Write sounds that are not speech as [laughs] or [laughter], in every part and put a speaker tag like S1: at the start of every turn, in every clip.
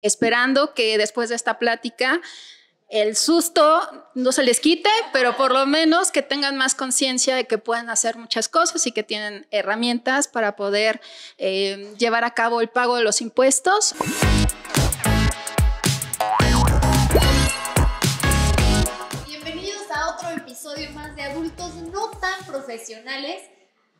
S1: Esperando que después de esta plática el susto no se les quite, pero por lo menos que tengan más conciencia de que pueden hacer muchas cosas y que tienen herramientas para poder eh, llevar a cabo el pago de los impuestos.
S2: Bienvenidos a otro episodio más de Adultos No Tan Profesionales.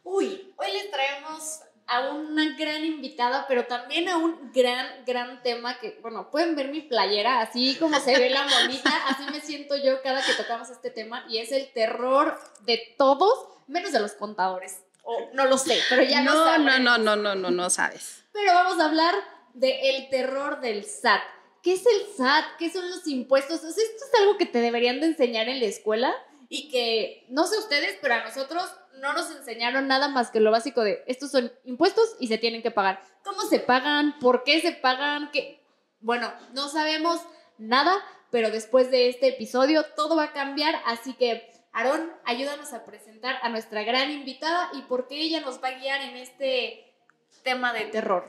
S2: Uy, hoy les traemos a una gran invitada, pero también a un gran, gran tema que, bueno, pueden ver mi playera, así como se ve la monita, así me siento yo cada que tocamos este tema, y es el terror de todos, menos de los contadores. O
S1: no lo sé, pero ya no, no No, no, no, no, no, no sabes.
S2: Pero vamos a hablar de terror del SAT. ¿Qué es el SAT? ¿Qué son los impuestos? O sea, esto es algo que te deberían de enseñar en la escuela y que, no sé ustedes, pero a nosotros no nos enseñaron nada más que lo básico de estos son impuestos y se tienen que pagar. ¿Cómo se pagan? ¿Por qué se pagan? Bueno, no sabemos nada, pero después de este episodio todo va a cambiar, así que Aarón, ayúdanos a presentar a nuestra gran invitada y por qué ella nos va a guiar en este tema de terror.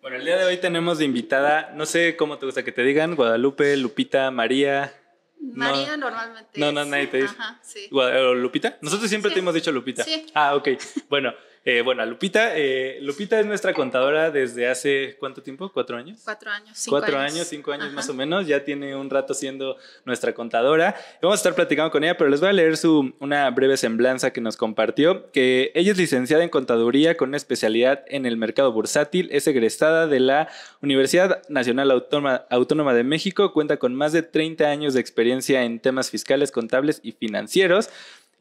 S3: Bueno, el día de hoy tenemos de invitada, no sé cómo te gusta que te digan, Guadalupe, Lupita, María,
S1: María normalmente.
S3: No, no, nadie te dice. Ajá, sí. ¿Lupita? Nosotros siempre te hemos dicho Lupita. Ah, ok. Bueno, eh, bueno, Lupita, eh, Lupita es nuestra contadora desde hace cuánto tiempo? ¿Cuatro años? Cuatro años, cinco Cuatro años, cinco años más o menos. Ya tiene un rato siendo nuestra contadora. Vamos a estar platicando con ella, pero les voy a leer su, una breve semblanza que nos compartió, que ella es licenciada en contaduría con especialidad en el mercado bursátil, es egresada de la Universidad Nacional Autónoma, Autónoma de México, cuenta con más de 30 años de experiencia en temas fiscales, contables y financieros.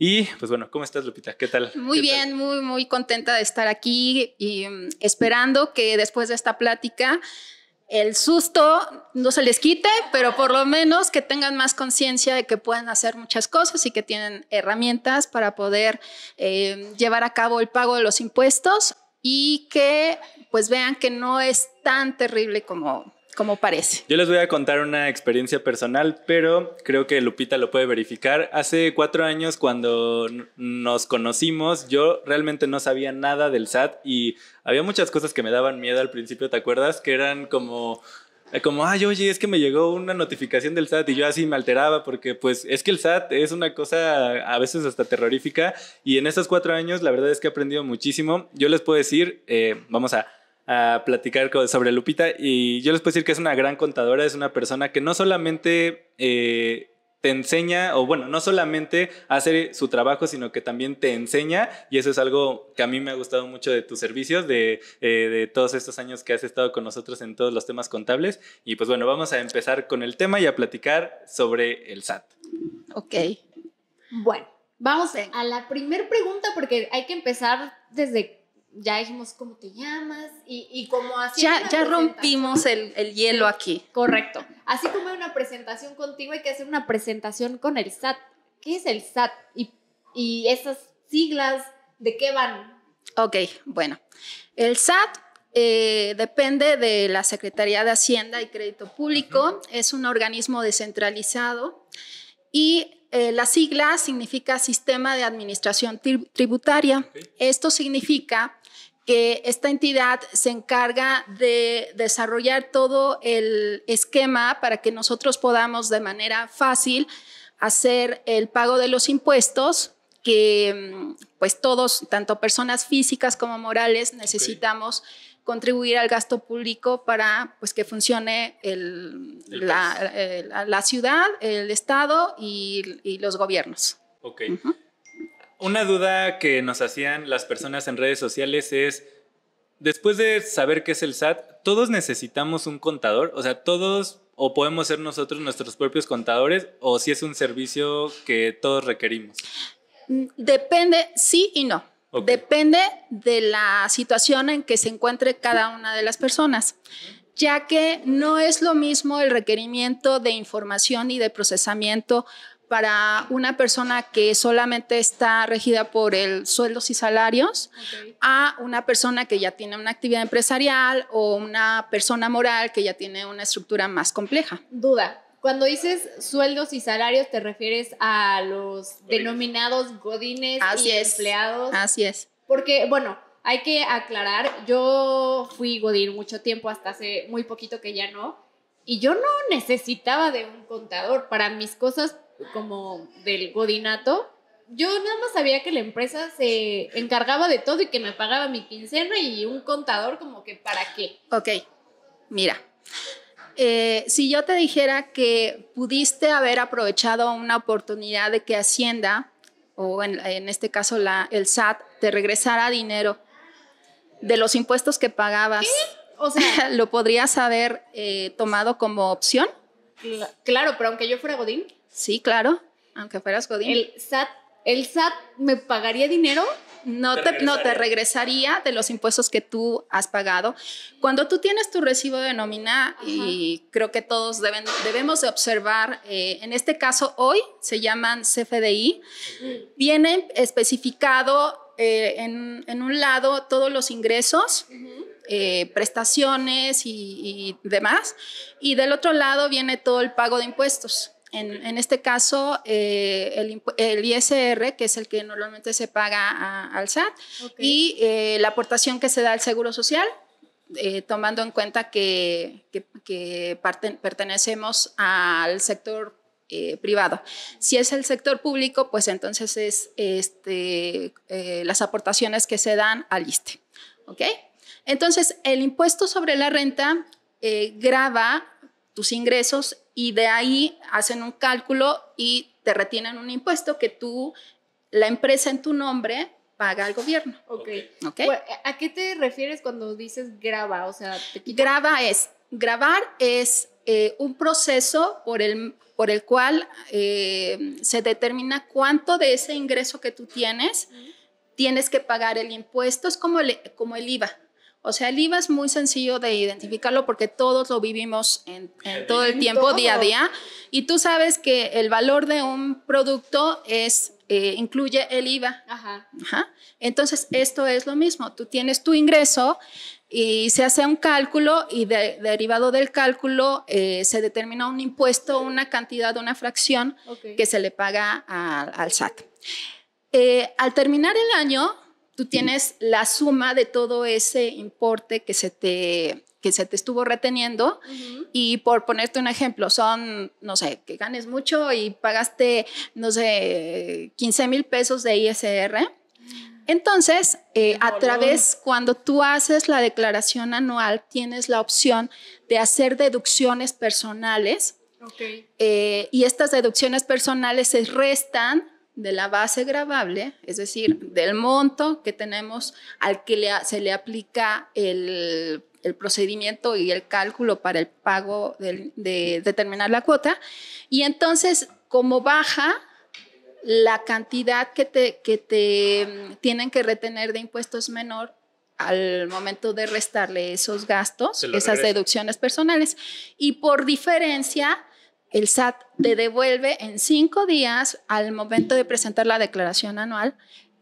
S3: Y pues bueno, ¿cómo estás, Lupita? ¿Qué tal?
S1: Muy bien, muy, muy contenta de estar aquí y mm, esperando que después de esta plática el susto no se les quite, pero por lo menos que tengan más conciencia de que pueden hacer muchas cosas y que tienen herramientas para poder eh, llevar a cabo el pago de los impuestos y que pues vean que no es tan terrible como como parece.
S3: Yo les voy a contar una experiencia personal, pero creo que Lupita lo puede verificar. Hace cuatro años cuando nos conocimos, yo realmente no sabía nada del SAT y había muchas cosas que me daban miedo al principio, ¿te acuerdas? Que eran como... Eh, como, ay, oye, es que me llegó una notificación del SAT y yo así me alteraba porque pues es que el SAT es una cosa a veces hasta terrorífica y en estos cuatro años la verdad es que he aprendido muchísimo. Yo les puedo decir, eh, vamos a a platicar sobre Lupita y yo les puedo decir que es una gran contadora, es una persona que no solamente eh, te enseña, o bueno, no solamente hace su trabajo, sino que también te enseña, y eso es algo que a mí me ha gustado mucho de tus servicios, de, eh, de, todos estos años que has estado con nosotros en todos los temas contables. Y pues bueno, vamos a empezar con el tema y a platicar sobre el SAT.
S1: Ok.
S2: Bueno, vamos a la primera pregunta porque hay que empezar desde ya dijimos cómo te llamas y, y cómo así. Ya, ya rompimos el, el, hielo aquí. Correcto. Así como hay una presentación contigo, hay que hacer una presentación con el SAT.
S1: ¿Qué es el SAT? Y, y esas siglas, ¿de qué van? Ok, bueno. El SAT eh, depende de la Secretaría de Hacienda y Crédito Público. Es un organismo descentralizado y eh, la sigla significa Sistema de Administración Tributaria. Esto significa que esta entidad se encarga de desarrollar todo el esquema para que nosotros podamos de manera fácil hacer el pago de los impuestos que pues todos, tanto personas físicas como morales, necesitamos contribuir al gasto público para pues que funcione el, eh, la, ciudad, el Estado y, los gobiernos.
S3: Ok. Una duda que nos hacían las personas en redes sociales es, después de saber qué es el SAT, ¿todos necesitamos un contador? O sea, todos o podemos ser nosotros nuestros propios contadores o si es un servicio que todos requerimos.
S1: Mm, depende, sí y no. Depende de la situación en que se encuentre cada una de las personas, ya que no es lo mismo el requerimiento de información y de procesamiento para una persona que solamente está regida por el sueldos y salarios a una persona que ya tiene una actividad empresarial o una persona moral que ya tiene una estructura más compleja. Duda. Cuando dices sueldos y salarios, ¿te refieres a
S2: los denominados godines Así empleados? Así es. Porque, bueno, hay que aclarar, yo fui godín mucho tiempo, hasta hace muy poquito que ya no, y yo no necesitaba de un contador para mis cosas como del godinato, yo nada más sabía que la empresa se encargaba de todo y que me pagaba mi quincena y un contador como que para qué.
S1: Ok, mira, eh, si yo te dijera que pudiste haber aprovechado una oportunidad de que Hacienda, o en, este caso la, el SAT, te regresara dinero de los impuestos que pagabas, O sea, [laughs] ¿lo podrías haber eh, tomado como opción?
S2: Claro, pero aunque yo fuera Godin.
S1: Sí, claro, aunque fueras Godín. ¿El SAT, el SAT me pagaría dinero? No te, no te regresaría de los impuestos que tú has pagado. Cuando tú tienes tu recibo de nómina, y creo que todos deben, debemos observar, eh, en este caso hoy se llaman CFDI, viene especificado eh, en, un lado todos los ingresos, eh, prestaciones y, y, demás, y del otro lado viene todo el pago de impuestos. En, este caso, eh, el, ISR, que es el que normalmente se paga al SAT, y eh, la aportación que se da al Seguro Social, eh, tomando en cuenta que, pertenecemos al sector privado. Si es el sector público, pues entonces es este, las aportaciones que se dan al ISTE. Entonces, el impuesto sobre la renta grava ingresos y de ahí hacen un cálculo y te retienen un impuesto que tú, la empresa en tu nombre, paga al gobierno. okay. ¿A qué te refieres cuando dices grava? O sea, grava es, grabar es eh, un proceso por el, por el cual eh, se determina cuánto de ese ingreso que tú tienes tienes que pagar el impuesto, es como como el IVA. O sea, el IVA es muy sencillo de identificarlo porque todos lo vivimos en, todo el tiempo, día a día. Y tú sabes que el valor de un producto es, eh, incluye el IVA. Entonces, esto es lo mismo. Tú tienes tu ingreso y se hace un cálculo y derivado del cálculo eh, se determina un impuesto, una cantidad, una fracción que se le paga al SAT. Eh, al terminar el año, tú tienes la suma de todo ese importe que se te que se te estuvo reteniendo y por ponerte un ejemplo, son, no sé, que ganes mucho y pagaste, no sé, 15 mil pesos de ISR. Mm. Entonces, eh, a través, cuando tú haces la declaración anual, tienes la opción de hacer deducciones personales. Eh, y estas deducciones personales se restan de la base gravable, es decir, del monto que tenemos al que se le aplica el, procedimiento y el cálculo para el pago de determinar la cuota. Y entonces, como baja la cantidad que te, que te mm, tienen que retener de impuestos menor al momento de restarle esos gastos, esas deducciones personales. Y por diferencia, el SAT te devuelve en cinco días al momento de presentar la declaración anual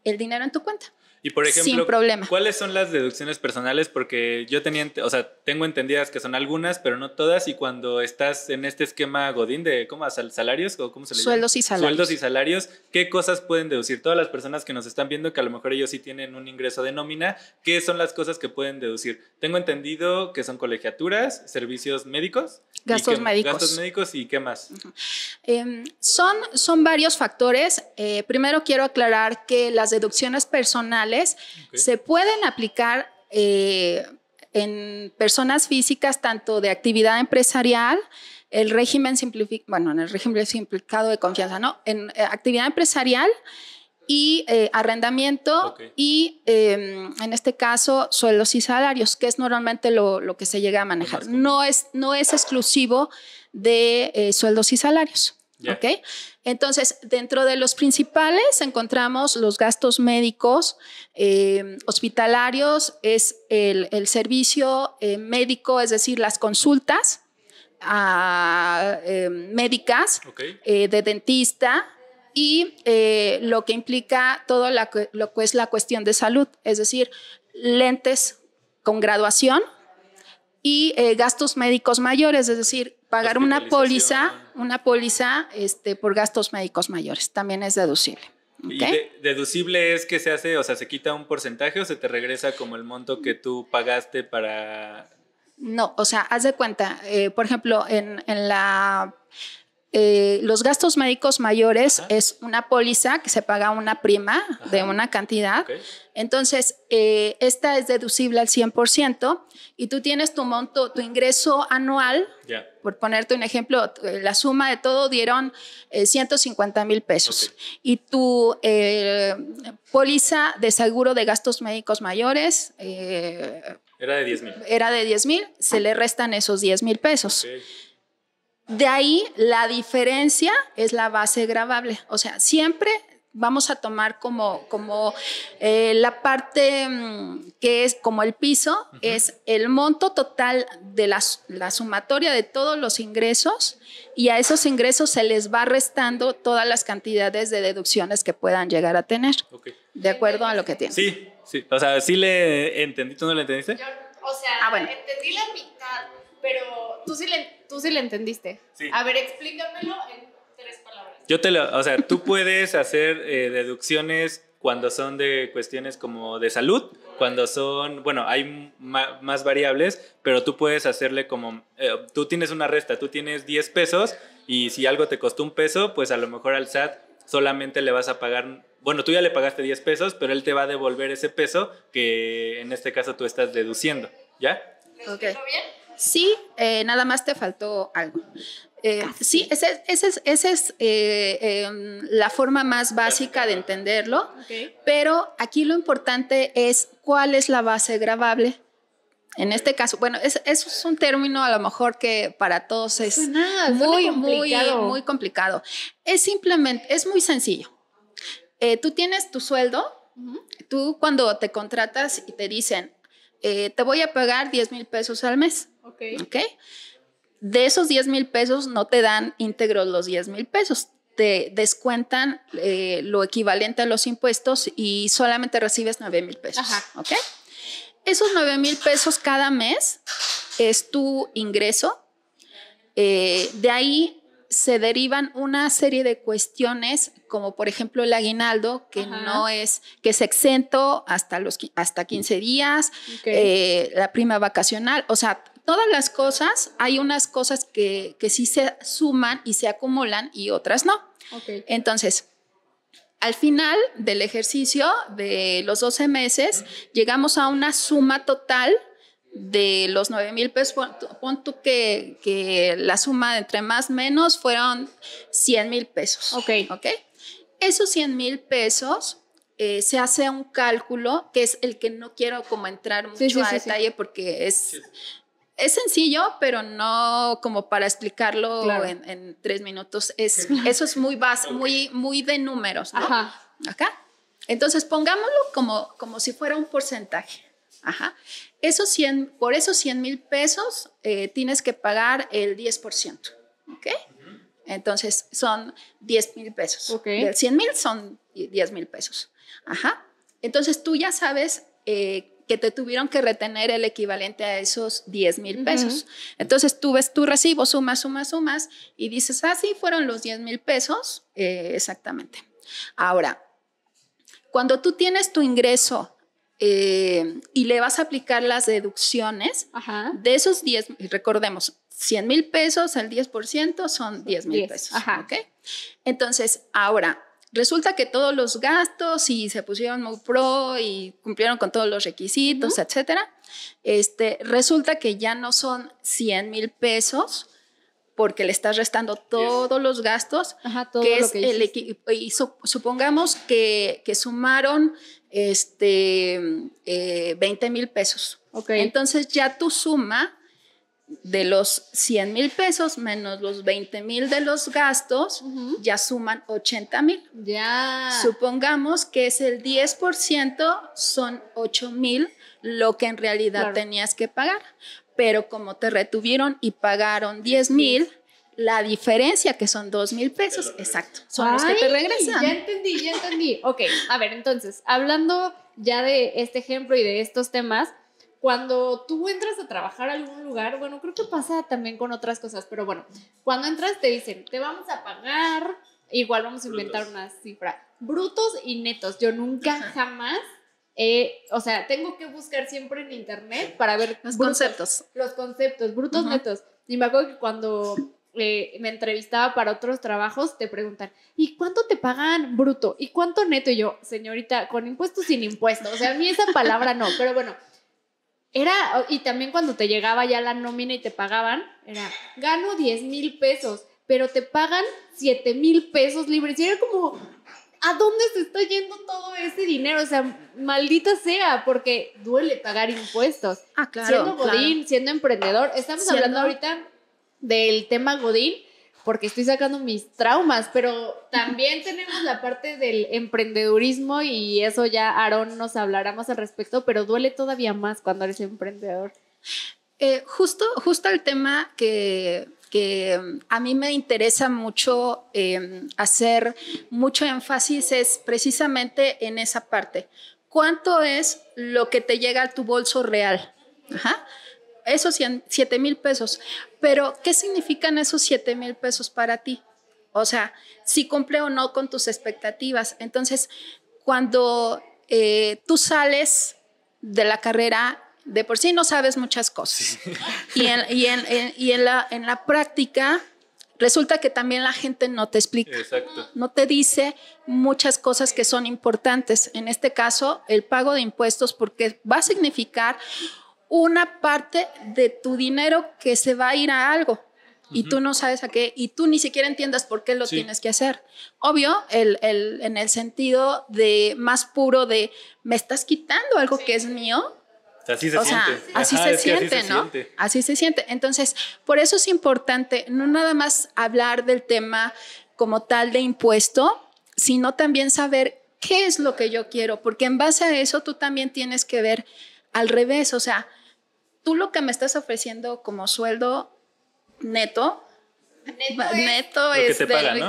S1: el dinero en tu cuenta. Y por ejemplo,
S3: ¿cuáles son las deducciones personales? Porque yo tenía, o sea, tengo entendidas que son algunas, pero no todas. Y cuando estás en este esquema Godín de ¿cómo, salarios o cómo se Sueldos y salarios. Sueldos y salarios, ¿qué cosas pueden deducir? Todas las personas que nos están viendo, que a lo mejor ellos sí tienen un ingreso de nómina, ¿qué son las cosas que pueden deducir? Tengo entendido que son colegiaturas, servicios médicos.
S1: Gastos médicos. Gastos médicos y qué más. Em, son, son varios factores. Eh, primero quiero aclarar que las deducciones personales se pueden aplicar eh, en personas físicas tanto de actividad empresarial, el régimen simplificado, bueno, en el régimen simplificado de confianza, ¿no? En eh, actividad empresarial y eh, arrendamiento y em, en este caso sueldos y salarios, que es normalmente lo, lo que se llega a manejar. No es, no es exclusivo de sueldos y salarios. Entonces, dentro de los principales encontramos los gastos médicos, eh, hospitalarios, es el, servicio eh, médico, es decir, las consultas ah, eh, médicas de dentista y lo que implica todo lo que es la cuestión de salud, es decir, lentes con graduación y gastos médicos mayores, es decir, pagar una póliza, una póliza este, por gastos médicos mayores, también es deducible.
S3: ¿Y deducible es que se hace, o sea, se quita un porcentaje o se te regresa como el monto que tú pagaste para...
S1: No, o sea, haz de cuenta, eh, por ejemplo, en, la... Eh, los gastos médicos mayores es una póliza que se paga una prima de una cantidad. Entonces, eh, esta es deducible al 100% y tú tienes tu monto, tu ingreso anual. Ya por ponerte un ejemplo, eh, la suma de todo dieron 150 eh, mil pesos. Y tu eh, póliza de seguro de gastos médicos mayores... era
S3: de 10 mil. Era
S1: de 10 mil, se le restan esos 10 mil pesos. De ahí la diferencia es la base gravable. O sea, siempre vamos a tomar como, como eh, la parte mm, que es como el piso, es el monto total de la, sumatoria de todos los ingresos y a esos ingresos se les va restando todas las cantidades de deducciones que puedan llegar a tener, de acuerdo a lo que tienen.
S3: Sí, sí, o sea, sí le entendí, ¿tú no le entendiste? o
S1: sea, ah, entendí la mitad, pero tú sí
S2: le, tú sí le entendiste. A ver, explícamelo en
S3: yo te lo, o sea, tú puedes hacer eh, deducciones cuando son de cuestiones como de salud, cuando son, bueno, hay más variables, pero tú puedes hacerle como, eh, tú tienes una resta, tú tienes 10 pesos y si algo te costó un peso, pues a lo mejor al SAT solamente le vas a pagar, bueno, tú ya le pagaste 10 pesos, pero él te va a devolver ese peso que en este caso tú estás deduciendo, ¿ya?
S1: bien? Sí, eh, nada más te faltó algo. Eh, ah, sí, esa es, eh, em, la forma más básica de entenderlo, pero aquí lo importante es cuál es la base grabable. En este caso, bueno, eso es un término a lo mejor que para todos es muy, complicado. muy, complicado. Es simplemente, es muy sencillo. Eh, tú tienes tu sueldo, tú cuando te contratas y te dicen, te voy a pagar 10 mil pesos al mes, ¿ok? de esos 10 mil pesos no te dan íntegros los 10 mil pesos, te descuentan eh, lo equivalente a los impuestos y solamente recibes 9 mil pesos. ¿Ok? Esos 9 mil pesos cada mes es tu ingreso. Eh, de ahí se derivan una serie de cuestiones, como por ejemplo el aguinaldo, que no es, que se exento hasta, los, hasta 15 días, eh, la prima vacacional, o sea, todas las cosas, hay unas cosas que, sí se suman y se acumulan y otras no. Entonces, al final del ejercicio de los 12 meses, llegamos a una suma total de los 9 mil pesos, pon que, la suma de entre más menos fueron 100 mil pesos. Ok. Ok. Esos 100 mil pesos eh, se hace un cálculo que es el que no quiero como entrar mucho a detalle porque es es sencillo, pero no como para explicarlo en, tres minutos. Es, eso es muy, base, muy, muy de números, Ajá. Acá. Entonces, pongámoslo como, como si fuera un porcentaje. Ajá. 100, por esos 100 mil pesos eh, tienes que pagar el 10%. ¿Ok? Entonces, son 10 mil pesos. Okay. Del 100 mil son 10 mil pesos. Ajá. Entonces, tú ya sabes eh, que te tuvieron que retener el equivalente a esos 10 mil pesos. Entonces tú ves tu recibo, sumas, sumas, sumas y dices, ah, sí, fueron los 10 mil pesos. Eh, exactamente. Ahora, cuando tú tienes tu ingreso eh, y le vas a aplicar las deducciones de esos 10, recordemos, 100 mil pesos, al 10% son 10 mil pesos. Entonces, ahora, Resulta que todos los gastos y se pusieron muy pro y cumplieron con todos los requisitos, etcétera. Este, resulta que ya no son 100 mil pesos porque le estás restando todos los gastos Ajá, todo que, y supongamos que, sumaron este 20 eh, mil pesos. Okay. Entonces ya tu suma de los 100 mil pesos menos los 20 mil de los gastos, ya suman 80 mil. Ya. Supongamos que es el 10%, son 8 mil lo que en realidad tenías que pagar. Pero como te retuvieron y pagaron 10 mil, la diferencia que son 2 mil pesos, exacto, son los que te regresan. Ya
S2: entendí, ya entendí. ok, a ver, entonces, hablando ya de este ejemplo y de estos temas, cuando tú entras a trabajar a algún lugar, bueno, creo que pasa también con otras cosas, pero bueno, cuando entras te dicen, te vamos a pagar, igual vamos a inventar una cifra, brutos y netos. Yo nunca jamás, o sea, tengo que buscar siempre en internet para ver los conceptos. Los conceptos, brutos, netos. Y me acuerdo que cuando eh, me entrevistaba para otros trabajos, te preguntan, ¿y cuánto te pagan bruto? ¿Y cuánto neto? Y yo, señorita, con impuestos sin impuestos. O sea, a mí esa palabra no, pero bueno, era, y también cuando te llegaba ya la nómina y te pagaban, era, gano 10 mil pesos, pero te pagan 7 mil pesos libres. Y era como, ¿a dónde se está yendo todo ese dinero? O sea, maldita sea, porque duele pagar impuestos. Ah, claro. Siendo Godín, siendo emprendedor, estamos hablando ahorita del tema Godín, porque estoy sacando mis traumas, pero también tenemos la parte del emprendedurismo y eso ya Aarón nos hablará más al respecto, pero duele
S1: todavía más cuando eres emprendedor. Eh, justo, justo el tema que, mm, a mí me interesa mucho em, hacer mucho énfasis es precisamente en esa parte. ¿Cuánto es lo que te llega a tu bolso real? Ajá esos 7 mil pesos. Pero, ¿qué significan esos 7 mil pesos para ti? O sea, si cumple o no con tus expectativas. Entonces, cuando eh, tú sales de la carrera, de por sí no sabes muchas cosas. Y, en, la, en, la, práctica, resulta que también la gente no te explica. Exacto. No te dice muchas cosas que son importantes. En este caso, el pago de impuestos, porque va a significar una parte de tu dinero que se va a ir a algo y tú no sabes a qué, y tú ni siquiera entiendas por qué lo tienes que hacer. Obvio, el, el, en el sentido de más puro de me estás quitando algo que es mío.
S3: Así se siente. así, se siente, ¿no?
S1: Así se siente. Entonces, por eso es importante no nada más hablar del tema como tal de impuesto, sino también saber qué es lo que yo quiero, porque en base a eso tú también tienes que ver al revés, o sea, tú lo que me estás ofreciendo como sueldo neto, neto, es,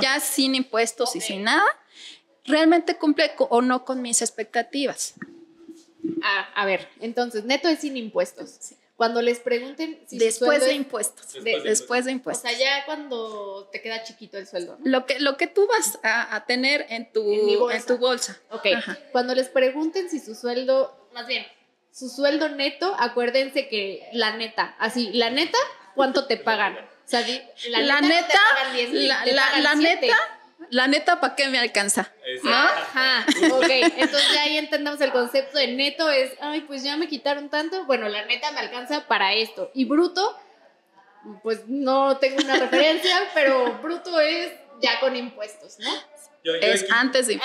S1: ya sin impuestos y sin nada, realmente cumple o no con mis expectativas. Ah, a ver,
S2: entonces, neto es sin impuestos. Cuando les pregunten si después de impuestos, después, de impuestos. O sea, ya cuando te queda chiquito el sueldo.
S1: Lo que lo que tú vas a, tener en tu en, bolsa. tu bolsa. Ok. Cuando les pregunten si su sueldo, más bien, su
S2: sueldo neto, acuérdense que la neta, así, la neta, ¿cuánto te pagan? O sea, la, neta, la, neta,
S1: la neta, ¿para qué me alcanza? Ajá,
S2: ok, entonces ahí entendamos el concepto de neto, es, ay, pues ya me quitaron tanto, bueno, la neta me alcanza para esto. Y bruto, pues no tengo una referencia, [laughs] pero bruto es ya con impuestos, ¿no?
S1: es antes
S3: de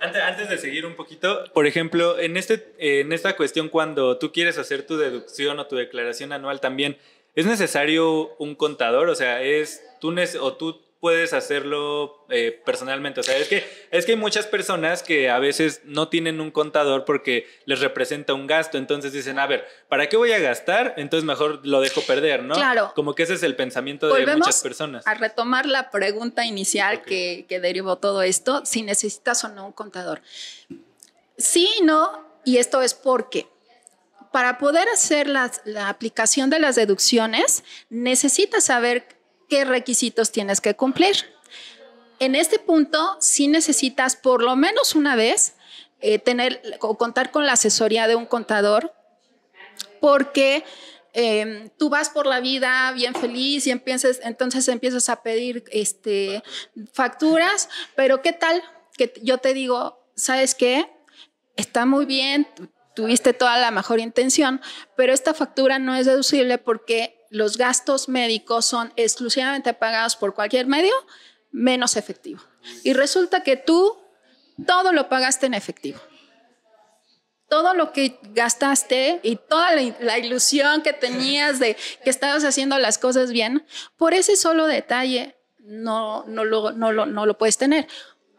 S3: Antes, de seguir un poquito, por ejemplo, en, este, en esta cuestión cuando tú quieres hacer tu deducción o tu declaración anual también, ¿es necesario un contador? O sea, es tú o tú puedes hacerlo eh, personalmente. O sea, es que, hay muchas personas que a veces no tienen un contador porque les representa un gasto. Entonces dicen, a ver, ¿para qué voy a gastar? Entonces mejor lo dejo perder, ¿no? Claro. Como que ese es el pensamiento de muchas personas. A
S1: retomar la pregunta inicial que, derivó todo esto, si necesitas o no un contador. Sí, y no, y esto es porque para poder hacer la aplicación de las deducciones, necesitas saber qué requisitos tienes que cumplir. En este punto, sí necesitas por lo menos una vez eh, tener o contar con la asesoría de un contador, porque em, tú vas por la vida bien feliz y entonces empiezas a pedir este, facturas, pero ¿qué tal? Que yo te digo, ¿sabes qué? Está muy bien, tuviste toda la mejor intención, pero esta factura no es deducible porque los gastos médicos son exclusivamente pagados por cualquier medio, menos efectivo. Y resulta que tú todo lo pagaste en efectivo. Todo lo que gastaste y toda la, ilusión que tenías de que estabas haciendo las cosas bien, por ese solo detalle no, no, lo, no, no lo puedes tener.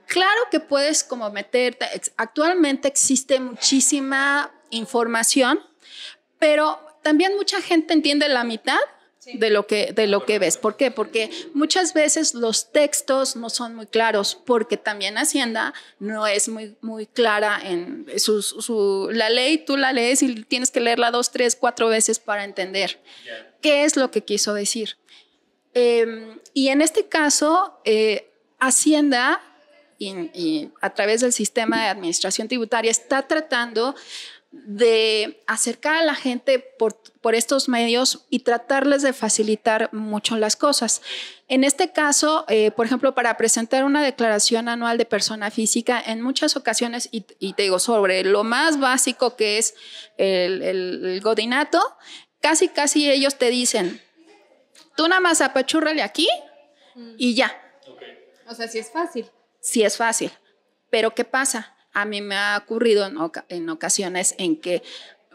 S1: Claro que puedes como meterte, actualmente existe muchísima información, pero también mucha gente entiende la mitad de lo que de lo que ves. ¿Por qué? Porque muchas veces los textos no son muy claros, porque también Hacienda no es muy muy clara en su, la ley. Tú la lees y tienes que leerla dos, tres, cuatro veces para entender qué es lo que quiso decir. Em, y en este caso, eh, Hacienda y, a través del sistema de administración tributaria está tratando de acercar a la gente por, estos medios y tratarles de facilitar mucho las cosas. En este caso, eh, por ejemplo, para presentar una declaración anual de persona física, en muchas ocasiones, y, te digo, sobre lo más básico que es el, godinato, casi, casi ellos te dicen, tú nada más apachurrale aquí y ya. O sea, sí es fácil. Sí es fácil. Pero ¿qué pasa? a mí me ha ocurrido en, ocasiones en que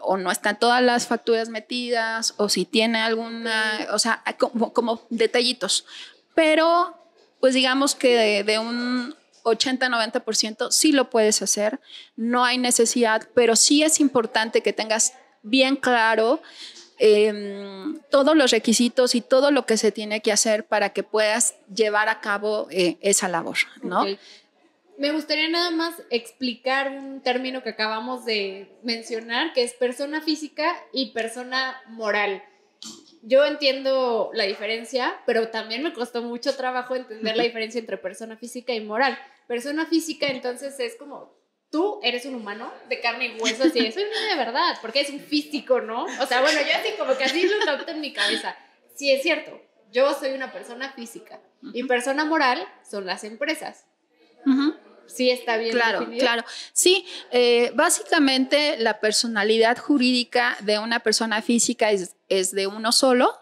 S1: o no están todas las facturas metidas o si tiene alguna, o sea, como, detallitos. Pero, pues digamos que de, un 80-90% sí lo puedes hacer, no hay necesidad, pero sí es importante que tengas bien claro em, todos los requisitos y todo lo que se tiene que hacer para que puedas llevar a cabo eh, esa labor, ¿no?
S2: Me gustaría nada más explicar un término que acabamos de mencionar, que es persona física y persona moral. Yo entiendo la diferencia, pero también me costó mucho trabajo entender la diferencia entre persona física y moral. Persona física entonces es como tú eres un humano de carne y hueso, así es, de verdad, porque es un físico, ¿no? O sea, bueno, yo así como que así lo capto en mi cabeza. Sí, es cierto, yo soy una persona física y persona moral son las empresas
S1: sí está bien. Claro, claro. Sí, eh, básicamente la personalidad jurídica de una persona física es, de uno solo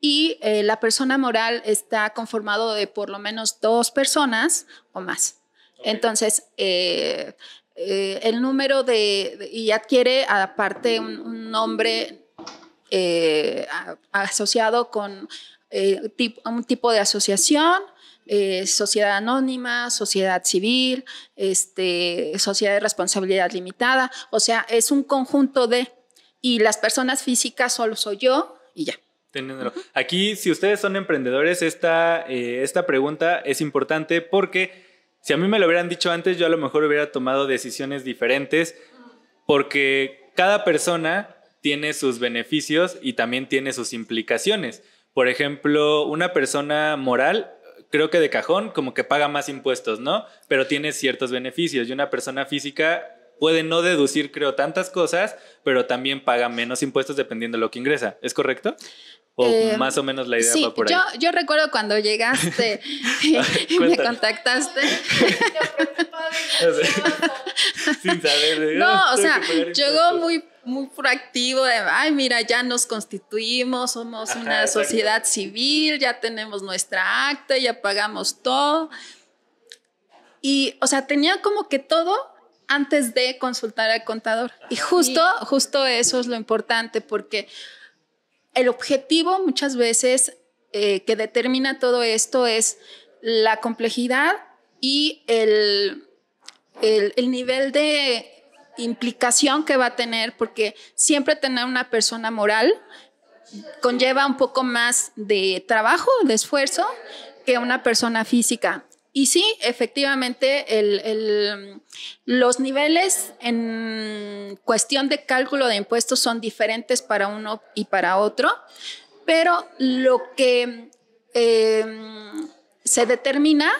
S1: y eh, la persona moral está conformado de por lo menos dos personas o más. Entonces, eh, el número de, y adquiere aparte un, nombre asociado con un tipo de asociación eh, sociedad anónima, sociedad civil, este, sociedad de responsabilidad limitada, o sea, es un conjunto de, y las personas físicas solo soy yo y ya.
S3: Aquí, si ustedes son emprendedores, esta, eh, esta pregunta es importante porque si a mí me lo hubieran dicho antes, yo a lo mejor hubiera tomado decisiones diferentes porque cada persona tiene sus beneficios y también tiene sus implicaciones. Por ejemplo, una persona moral creo que de cajón como que paga más impuestos, ¿no? Pero tiene ciertos beneficios y una persona física puede no deducir, creo, tantas cosas, pero también paga menos impuestos dependiendo de lo que ingresa. ¿Es correcto? O eh, más o menos la idea por ahí.
S1: Yo, recuerdo cuando llegaste [laughs]
S3: y, me
S1: contactaste. [laughs] [laughs]
S3: No, o sea,
S1: llegó muy, muy proactivo de, ay, mira, ya nos constituimos, somos una sociedad civil, ya tenemos nuestra acta, ya pagamos todo. Y, o sea, tenía como que todo antes de consultar al contador. Y justo, justo eso es lo importante, porque el objetivo muchas veces eh, que determina todo esto es la complejidad y el el, nivel de implicación que va a tener, porque siempre tener una persona moral conlleva un poco más de trabajo, de esfuerzo, que una persona física. Y sí, efectivamente, los niveles en cuestión de cálculo de impuestos son diferentes para uno y para otro, pero lo que eh, se determina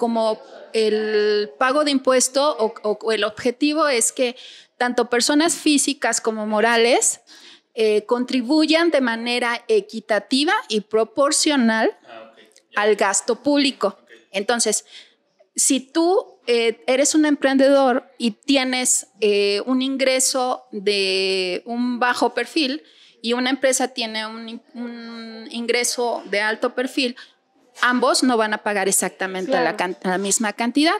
S1: como el pago de impuesto o, el objetivo es que tanto personas físicas como morales eh, contribuyan de manera equitativa y proporcional ah, al gasto público. Entonces, si tú eh, eres un emprendedor y tienes eh, un ingreso de un bajo perfil y una empresa tiene un ingreso de alto perfil, ambos no van a pagar exactamente la, misma cantidad.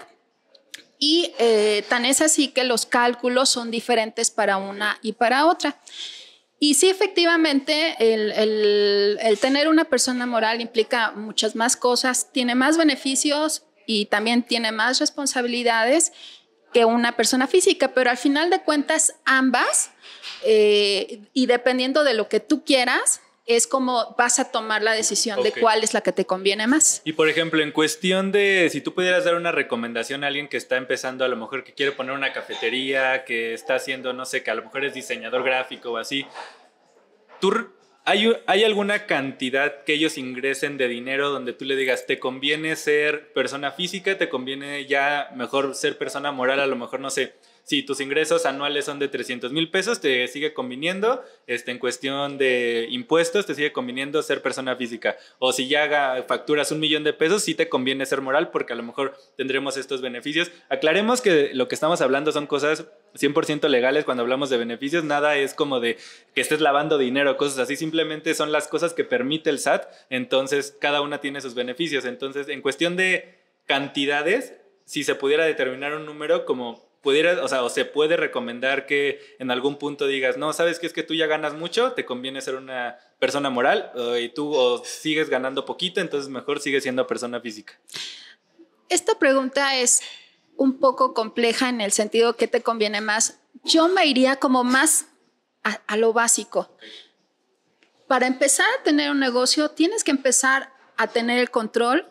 S1: Y eh, tan es así que los cálculos son diferentes para una y para otra. Y sí, efectivamente, el, tener una persona moral implica muchas más cosas, tiene más beneficios y también tiene más responsabilidades que una persona física, pero al final de cuentas ambas, eh, y dependiendo de lo que tú quieras, es como vas a tomar la decisión de cuál es la que te conviene más.
S3: Y por ejemplo, en cuestión de si tú pudieras dar una recomendación a alguien que está empezando, a lo mejor que quiere poner una cafetería, que está haciendo, no sé, que a lo mejor es diseñador gráfico o así, hay, ¿hay alguna cantidad que ellos ingresen de dinero donde tú le digas, te conviene ser persona física, te conviene ya mejor ser persona moral, a lo mejor, no sé, si tus ingresos anuales son de 300 mil pesos, te sigue conviniendo, este, en cuestión de impuestos, te sigue conviniendo ser persona física. O si ya haga, facturas un millón de pesos, sí te conviene ser moral porque a lo mejor tendremos estos beneficios. Aclaremos que lo que estamos hablando son cosas 100% legales cuando hablamos de beneficios, nada es como de que estés lavando dinero, cosas así, simplemente son las cosas que permite el SAT, entonces cada una tiene sus beneficios. Entonces, en cuestión de cantidades, si se pudiera determinar un número como o sea, o se puede recomendar que en algún punto digas, no, sabes qué? es que tú ya ganas mucho, te conviene ser una persona moral y tú sigues ganando poquito, entonces mejor sigues siendo persona física.
S1: Esta pregunta es un poco compleja en el sentido que te conviene más. Yo me iría como más a, a lo básico. Para empezar a tener un negocio, tienes que empezar a tener el control.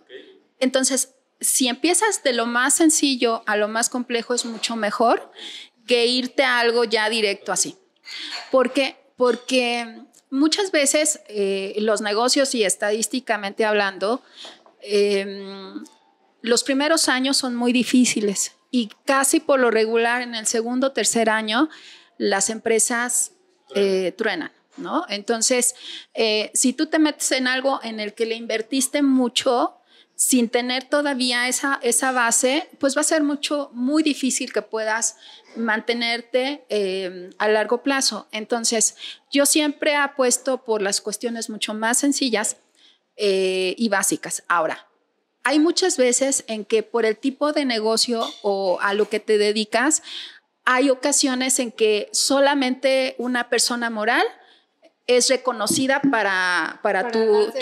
S1: Entonces, si empiezas de lo más sencillo a lo más complejo es mucho mejor que irte a algo ya directo así. Porque, porque muchas veces eh, los negocios y estadísticamente hablando, em, los primeros años son muy difíciles y casi por lo regular en el segundo o tercer año las empresas eh, truenan. ¿No? Entonces, eh, si tú te metes en algo en el que le invertiste mucho, sin tener todavía esa, esa base, pues va a ser mucho, muy difícil que puedas mantenerte em, a largo plazo. Entonces, yo siempre apuesto por las cuestiones mucho más sencillas eh, y básicas. Ahora, hay muchas veces en que por el tipo de negocio o a lo que te dedicas, hay ocasiones en que solamente una persona moral es reconocida para, para, tu,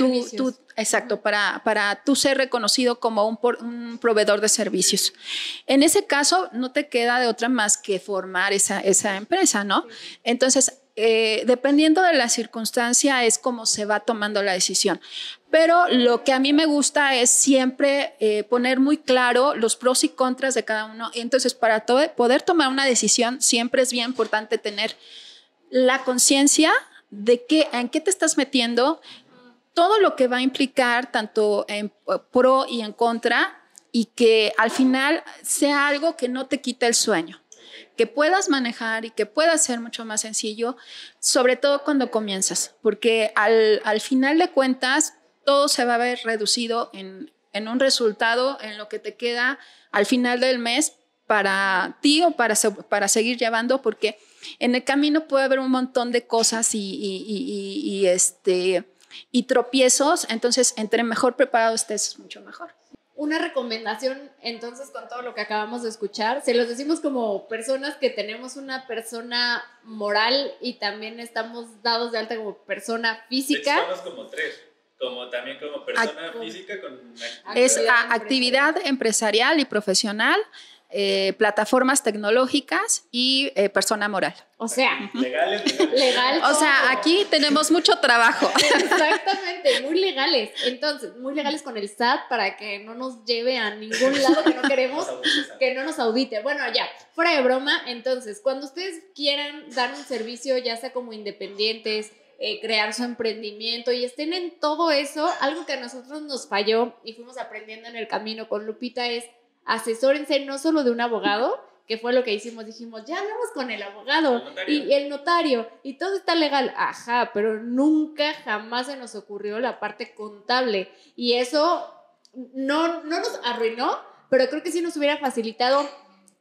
S1: Exacto, para, para tú ser reconocido como un, un, proveedor de servicios. En ese caso, no te queda de otra más que formar esa, esa empresa, ¿no? Entonces, eh, dependiendo de la circunstancia, es como se va tomando la decisión. Pero lo que a mí me gusta es siempre eh, poner muy claro los pros y contras de cada uno. Entonces, para poder tomar una decisión, siempre es bien importante tener la conciencia de que en qué te estás metiendo todo lo que va a implicar tanto en eh, pro y en contra y que al final sea algo que no te quita el sueño, que puedas manejar y que pueda ser mucho más sencillo, sobre todo cuando comienzas, porque al, final de cuentas todo se va a ver reducido en, un resultado, en lo que te queda al final del mes para ti o para, para seguir llevando, porque en el camino puede haber un montón de cosas y, y este y tropiezos, entonces entre mejor preparado estés, mucho mejor.
S2: Una recomendación, entonces, con todo lo que acabamos de escuchar, se los decimos como personas que tenemos una persona moral y también estamos dados de alta como persona física. Somos
S3: como tres como también como persona física con actividad
S1: es actividad empresarial y profesional eh, plataformas tecnológicas y eh, persona moral. O sea,
S3: Legal o sea,
S1: aquí tenemos mucho trabajo. [laughs]
S2: Exactamente, muy legales. Entonces, muy legales con el SAT para que no nos lleve a ningún lado que no [laughs] queremos, que no nos audite. Bueno, ya, fuera de broma, entonces, cuando ustedes quieran dar un servicio, ya sea como independientes, eh, crear su emprendimiento y estén en todo eso, algo que a nosotros nos falló y fuimos aprendiendo en el camino con Lupita es asesórense no solo de un abogado, que fue lo que hicimos, dijimos, ya hablamos con el abogado y el notario y todo está legal, ajá, pero nunca jamás se nos ocurrió la parte contable y eso no, no nos arruinó, pero creo que sí nos hubiera facilitado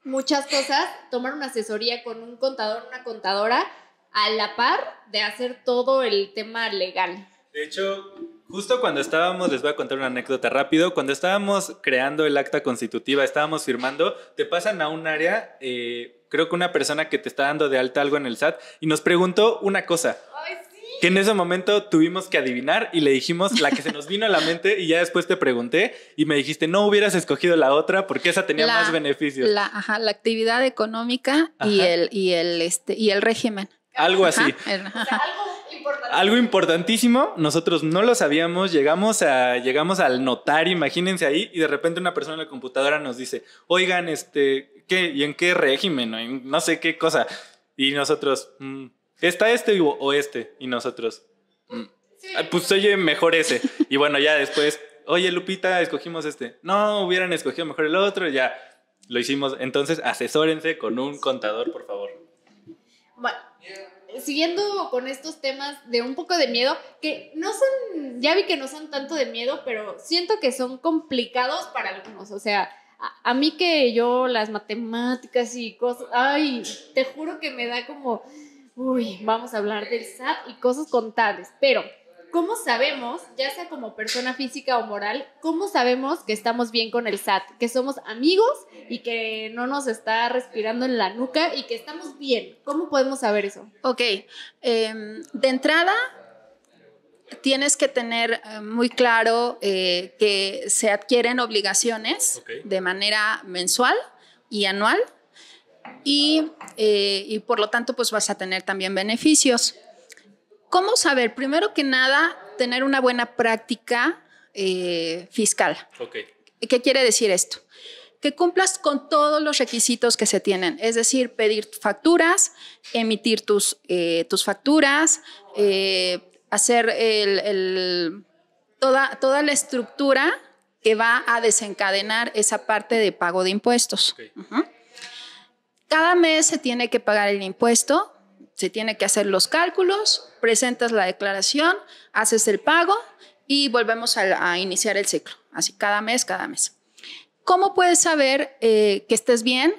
S2: muchas cosas, tomar una asesoría con un contador, una contadora, a la par de hacer todo el tema legal.
S3: De hecho, Justo cuando estábamos, les voy a contar una anécdota rápido, cuando estábamos creando el acta constitutiva, estábamos firmando, te pasan a un área, eh, creo que una persona que te está dando de alta algo en el SAT, y nos preguntó una cosa. Ay, sí. Que en ese momento tuvimos que adivinar y le dijimos la que se nos vino a la mente y ya después te pregunté y me dijiste no hubieras escogido la otra porque esa tenía más beneficios. La,
S1: ajá, la actividad económica y el y el este y el régimen. Algo así. O sea,
S3: algo algo importantísimo, nosotros no lo sabíamos, llegamos, a, llegamos al notar imagínense ahí, y de repente una persona en la computadora nos dice, oigan, este, ¿qué? ¿Y en qué régimen? no sé qué cosa. Y nosotros, mm, ¿está este o, este? Y nosotros, mm, ah, pues oye, mejor ese. y bueno, ya después, oye Lupita, escogimos este. No, hubieran escogido mejor el otro, ya lo hicimos. Entonces, asesórense con un contador, por favor.
S2: Bueno siguiendo con estos temas de un poco de miedo, que no son, ya vi que no son tanto de miedo, pero siento que son complicados para algunos. O sea, a, mí que yo las matemáticas y cosas, ay, te juro que me da como, uy, vamos a hablar del SAT y cosas contables, pero ¿cómo sabemos, ya sea como persona física o moral, cómo sabemos que estamos bien con el SAT, que somos amigos y que no nos está
S1: respirando en la nuca y que estamos bien? ¿Cómo podemos saber eso? Ok, em, de entrada tienes que tener eh, muy claro eh, que se adquieren obligaciones de manera mensual y anual. Y, eh, y por lo tanto, pues vas a tener también beneficios. ¿Cómo saber? Primero que nada, tener una buena práctica eh, fiscal. ¿Qué quiere decir esto? Que cumplas con todos los requisitos que se tienen, es decir, pedir facturas, emitir tus, eh, tus facturas, eh, hacer toda, toda la estructura que va a desencadenar esa parte de pago de impuestos. Cada mes se tiene que pagar el impuesto, se tiene que hacer los cálculos, presentas la declaración, haces el pago y volvemos a, iniciar el ciclo, así cada mes, cada mes. ¿Cómo puedes saber eh, que estés bien?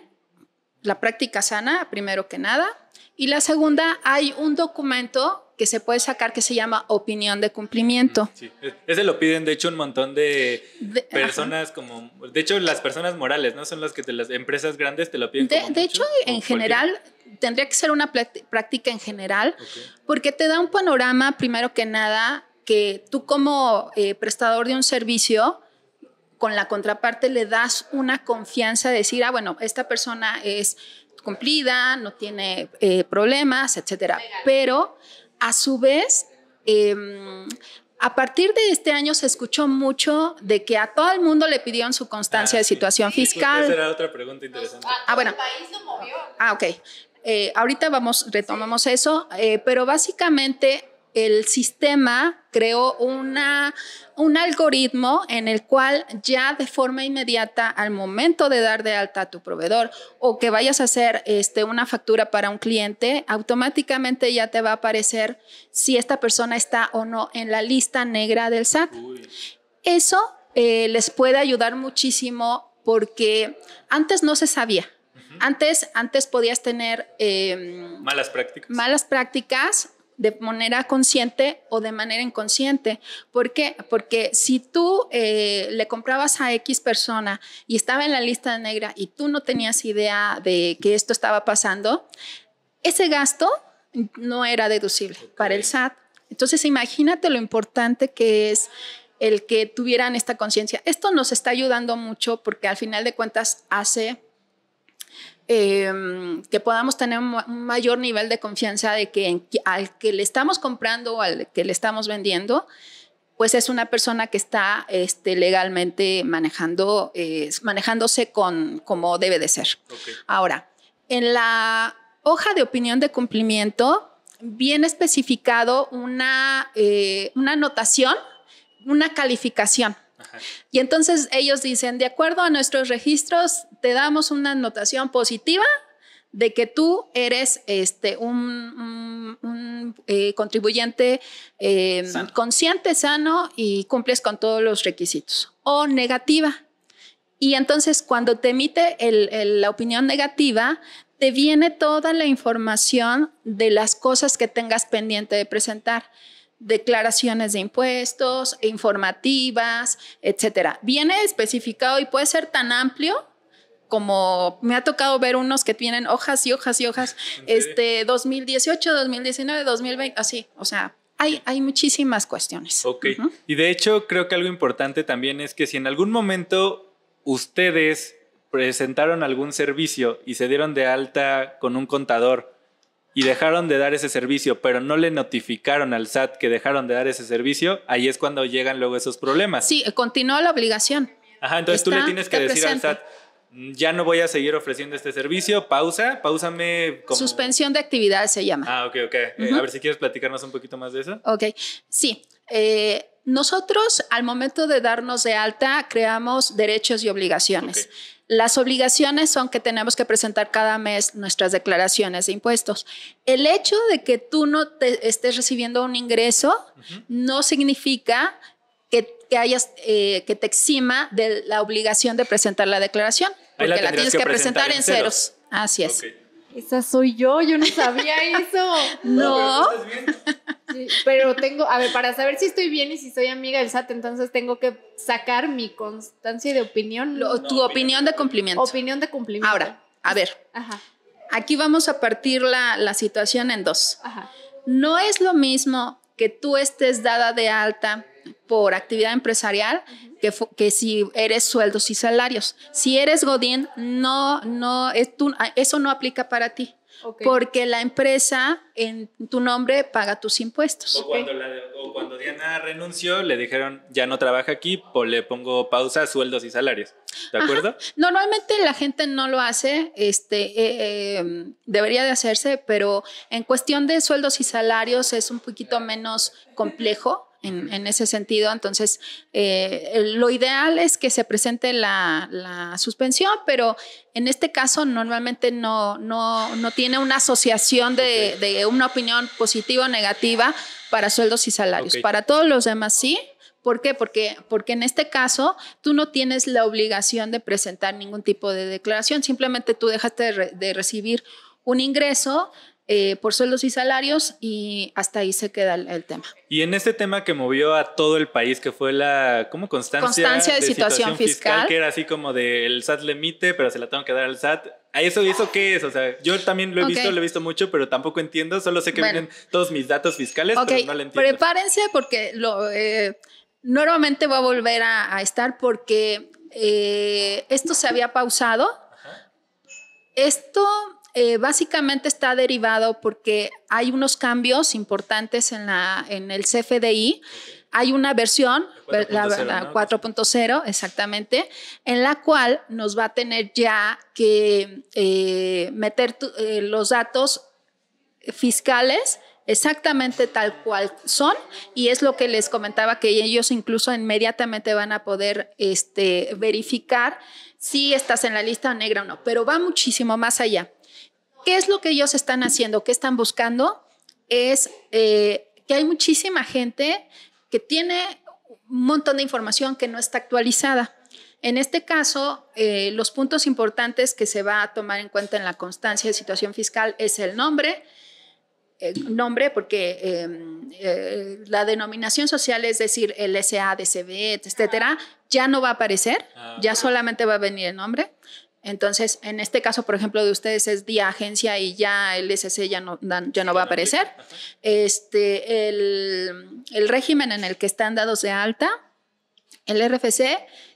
S1: La práctica sana, primero que nada. Y la segunda, hay un documento que se puede sacar que se llama opinión de cumplimiento.
S3: Sí. Ese lo piden, de hecho, un montón de,
S1: personas
S3: como, de hecho, las personas morales, ¿no? Son las que te, las empresas grandes te lo piden. De,
S1: hecho, en general, tendría que ser una práctica en general, porque te da un panorama, primero que nada, que tú como eh, prestador de un servicio, con la contraparte le das una confianza de decir, ah, bueno, esta persona es cumplida, no tiene eh, problemas, etcétera. Pero a su vez, em, a partir de este año se escuchó mucho de que a todo el mundo le pidieron su constancia ah, de situación fiscal. Esa era
S3: otra pregunta interesante. Ah, bueno.
S1: Ah, ok. Eh, ahorita vamos, retomamos eso, eh, pero básicamente el sistema creó un algoritmo en el cual ya de forma inmediata, al momento de dar de alta a tu proveedor o que vayas a hacer este, una factura para un cliente, automáticamente ya te va a aparecer si esta persona está o no en la lista negra del SAT. Eso eh, les puede ayudar muchísimo porque antes no se sabía. Antes, antes podías tener... Em,
S3: malas prácticas.
S1: Malas prácticas de manera consciente o de manera inconsciente. ¿Por qué? Porque si tú eh, le comprabas a X persona y estaba en la lista negra y tú no tenías idea de que esto estaba pasando, ese gasto no era deducible para el SAT. Entonces imagínate lo importante que es el que tuvieran esta conciencia. Esto nos está ayudando mucho porque al final de cuentas hace Em, que podamos tener un mayor nivel de confianza de que al que le estamos comprando o al que le estamos vendiendo, pues es una persona que está este, legalmente manejando, eh, manejándose como debe de ser. Ahora, en la hoja de opinión de cumplimiento viene especificado una, eh, una anotación, una calificación. Y entonces ellos dicen, de acuerdo a nuestros registros, te damos una anotación positiva de que tú eres este, un, eh, contribuyente eh, consciente, sano y cumples con todos los requisitos. O negativa. Y entonces cuando te emite la opinión negativa, te viene toda la información de las cosas que tengas pendiente de presentar declaraciones de impuestos, informativas, etcétera. Viene especificado y puede ser tan amplio como me ha tocado ver unos que tienen hojas y hojas y hojas, este 2018, 2019, 2020, así, o sea, hay, hay muchísimas cuestiones.
S3: Ok, y de hecho creo que algo importante también es que si en algún momento ustedes presentaron algún servicio y se dieron de alta con un contador y dejaron de dar ese servicio, pero no le notificaron al SAT que dejaron de dar ese servicio, ahí es cuando llegan luego esos problemas. Sí, continúa
S1: la obligación.
S3: Ajá, entonces tú le tienes que decir al SAT, Mm, ya no voy a seguir ofreciendo este servicio, pausa, pausame. Como...
S1: Suspensión de actividades se llama.
S3: Ah, ok, ok. Eh, a ver si quieres platicarnos un poquito más de eso.
S1: Ok, sí. Eh, nosotros al momento de darnos de alta creamos derechos y obligaciones. Las obligaciones son que tenemos que presentar cada mes nuestras declaraciones de impuestos. El hecho de que tú no te estés recibiendo un ingreso no significa que, que hayas, eh, que te exima de la obligación de presentar la declaración. Porque la, tienes que, presentar, en ceros. Así es. Esa soy yo, yo no sabía [laughs] eso. no.
S2: Pero, tengo, a ver, para saber si estoy bien y si soy amiga del SAT, entonces tengo que sacar mi constancia de opinión. tu opinión, de cumplimiento.
S1: Opinión de cumplimiento. Ahora, a ver. Ajá. Aquí vamos a partir la, la situación en dos. Ajá. No es lo mismo que tú estés dada de alta por actividad empresarial, que, que si eres sueldos y salarios. Si eres Godín, no, no, es ah, eso no aplica para ti. Porque la empresa en tu nombre paga tus impuestos.
S3: O, cuando Diana renunció, le dijeron, ya no trabaja aquí, pues le pongo pausa, sueldos y salarios. ¿De acuerdo?
S1: Normalmente la gente no lo hace, este, eh, eh, debería de hacerse, pero en cuestión de sueldos y salarios es un poquito menos complejo en, ese sentido. Entonces, eh, lo ideal es que se presente la, suspensión, pero en este caso normalmente no, no, no tiene una asociación de, una opinión positiva o negativa para sueldos y salarios. Para todos los demás sí, ¿Por qué? Porque, porque en este caso tú no tienes la obligación de presentar ningún tipo de declaración, simplemente tú dejaste de recibir un ingreso eh, por sueldos y salarios y hasta ahí se queda el, tema.
S3: Y en este tema que movió a todo el país, que fue la ¿cómo? constancia, constancia de, situación, fiscal, que era así como del SAT le emite, pero se la tengo que dar al SAT. eso, ¿Eso qué es? O sea, yo también lo he visto, lo he visto mucho, pero tampoco entiendo. Solo sé que vienen todos mis datos fiscales, pero no entiendo.
S1: Prepárense porque lo, eh, normalmente voy a volver a, estar porque eh, esto se había pausado. Esto eh, básicamente está derivado porque hay unos cambios importantes en, la, en el CFDI. Hay una versión, la, 4.0, exactamente, en la cual nos va a tener ya que eh, meter eh, los datos fiscales exactamente tal cual son y es lo que les comentaba que ellos incluso inmediatamente van a poder este, verificar si estás en la lista negra o no, pero va muchísimo más allá. ¿Qué es lo que ellos están haciendo? ¿Qué están buscando? Es eh, que hay muchísima gente que tiene un montón de información que no está actualizada. En este caso, eh, los puntos importantes que se va a tomar en cuenta en la constancia de situación fiscal es el nombre, eh, nombre porque em, la denominación social, es decir, el SA, DCB, etcétera, ya no va a aparecer, ah, ya solamente va a venir el nombre. Entonces, en este caso, por ejemplo, de ustedes es día agencia y ya el SC ya no, va a aparecer. Este, el, régimen en el que están dados de alta, el RFC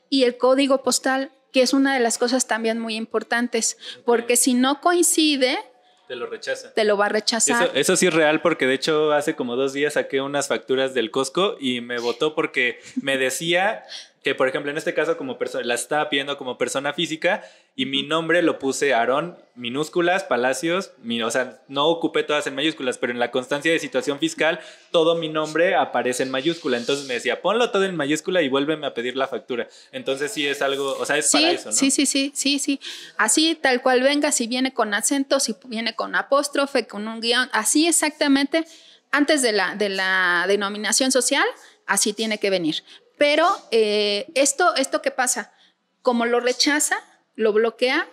S1: y el código postal, que es una de las cosas también muy importantes, porque si no coincide,
S3: te lo rechaza.
S1: Te lo va a rechazar. Eso,
S3: eso, sí es real porque de hecho hace como dos días saqué unas facturas del Costco y me votó porque me decía que por ejemplo en este caso como la estaba pidiendo como persona física y mi nombre lo puse Aarón minúsculas Palacios o sea no ocupé todas en mayúsculas pero en la constancia de situación fiscal todo mi nombre aparece en mayúscula entonces me decía ponlo todo en mayúscula y vuélveme a pedir la factura entonces sí es algo o sea es para eso ¿no? sí sí
S1: sí sí sí así tal cual venga si viene con acento si viene con apóstrofe con un guión así exactamente antes de la de la denominación social así tiene que venir pero eh, esto, esto que pasa, como lo rechaza, lo bloquea,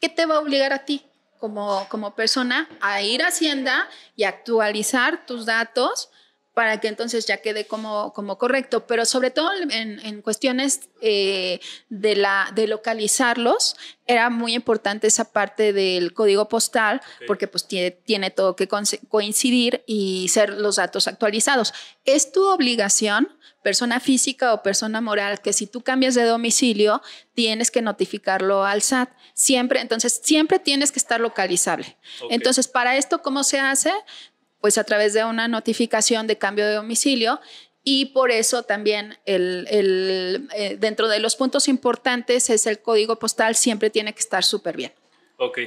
S1: ¿qué te va a obligar a ti como, como persona a ir a Hacienda y actualizar tus datos? para que entonces ya quede como, como correcto, pero sobre todo en, cuestiones eh, de, la, de localizarlos, era muy importante esa parte del código postal, porque pues tiene, tiene todo que coincidir y ser los datos actualizados. Es tu obligación, persona física o persona moral, que si tú cambias de domicilio, tienes que notificarlo al SAT. Siempre, entonces, siempre tienes que estar localizable. Entonces, para esto, ¿cómo se hace? pues a través de una notificación de cambio de domicilio y por eso también el, eh, dentro de los puntos importantes es el código postal, siempre tiene que estar súper bien.
S3: Ok,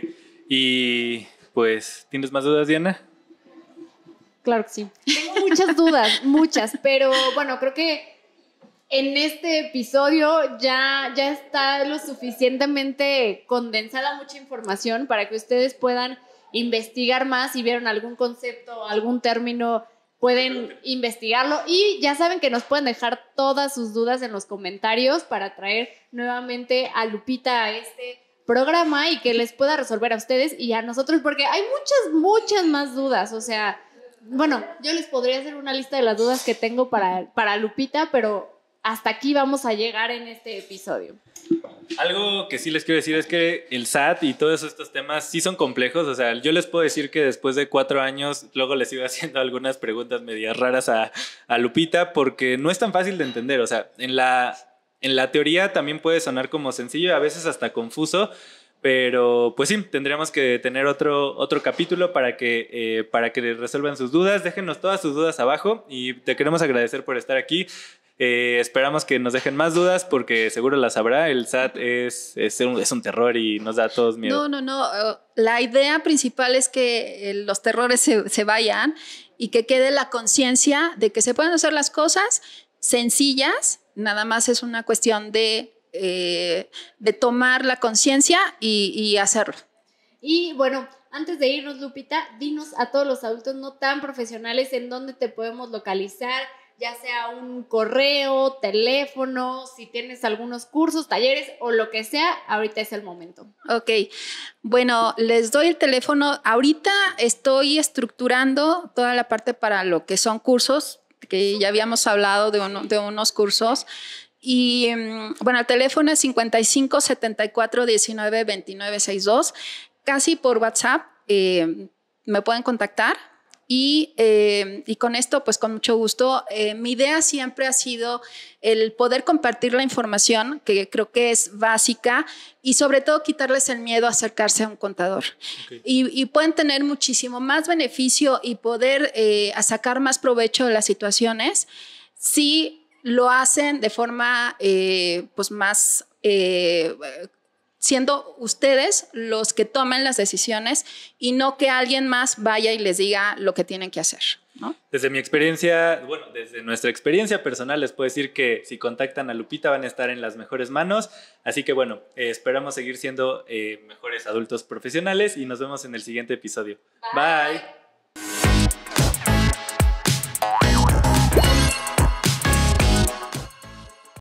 S3: y pues, ¿tienes más dudas, Diana?
S1: Claro que sí.
S2: Tengo muchas dudas, [laughs] muchas, pero bueno, creo que en este episodio ya, ya está lo suficientemente condensada mucha información para que ustedes puedan investigar más, si vieron algún concepto, algún término, pueden investigarlo y ya saben que nos pueden dejar todas sus dudas en los comentarios para traer nuevamente a Lupita a este programa y que les pueda resolver a ustedes y a nosotros porque hay muchas, muchas más dudas, o sea, bueno, yo les podría hacer una lista de las dudas que tengo para, para Lupita, pero hasta aquí vamos a llegar en este episodio.
S3: Algo que sí les quiero decir es que el SAT y todos estos temas sí son complejos. O sea, yo les puedo decir que después de cuatro años, luego les iba [laughs] haciendo algunas preguntas medias raras a, Lupita porque no es tan fácil de entender. O sea, en la, en la teoría también puede sonar como sencillo y a veces hasta confuso. Pero pues sí, tendríamos que tener otro, otro capítulo para que, eh, para que resuelvan sus dudas. Déjenos todas sus dudas abajo y te queremos agradecer por estar aquí. Eh, esperamos que nos dejen más dudas porque seguro las habrá. El SAT es, es, un, es un terror y nos da a todos miedo.
S1: No, no, no. Eh, la idea principal es que eh, los terrores se, se vayan y que quede la conciencia de que se pueden hacer las cosas sencillas. Nada más es una cuestión de, de tomar la conciencia y, y hacerlo.
S2: Y bueno, antes de irnos, Lupita, dinos a todos los adultos no tan profesionales en dónde te podemos localizar, ya sea un correo, teléfono, si tienes algunos cursos, talleres o lo que sea, ahorita es el momento.
S1: Ok, bueno, les doy el teléfono. Ahorita estoy estructurando toda la parte para lo que son cursos, que ya habíamos hablado de, de unos cursos. Y mm, bueno, el teléfono es 55 74 19 29 62. Casi por WhatsApp eh, me pueden contactar eh, y, con esto, pues con mucho gusto, eh, mi idea siempre ha sido el poder compartir la información, que creo que es básica, y sobre todo quitarles el miedo a acercarse a un contador. Y, pueden tener muchísimo más beneficio y poder eh, sacar más provecho de las situaciones si lo hacen de forma pues más siendo ustedes los que tomen las decisiones y no que alguien más vaya y les diga lo que tienen que hacer.
S3: Desde mi experiencia, bueno, desde nuestra experiencia personal, les puedo decir que si contactan a Lupita van a estar en las mejores manos. Así que bueno, eh, esperamos seguir siendo eh, mejores adultos profesionales y nos vemos en el siguiente episodio. Bye.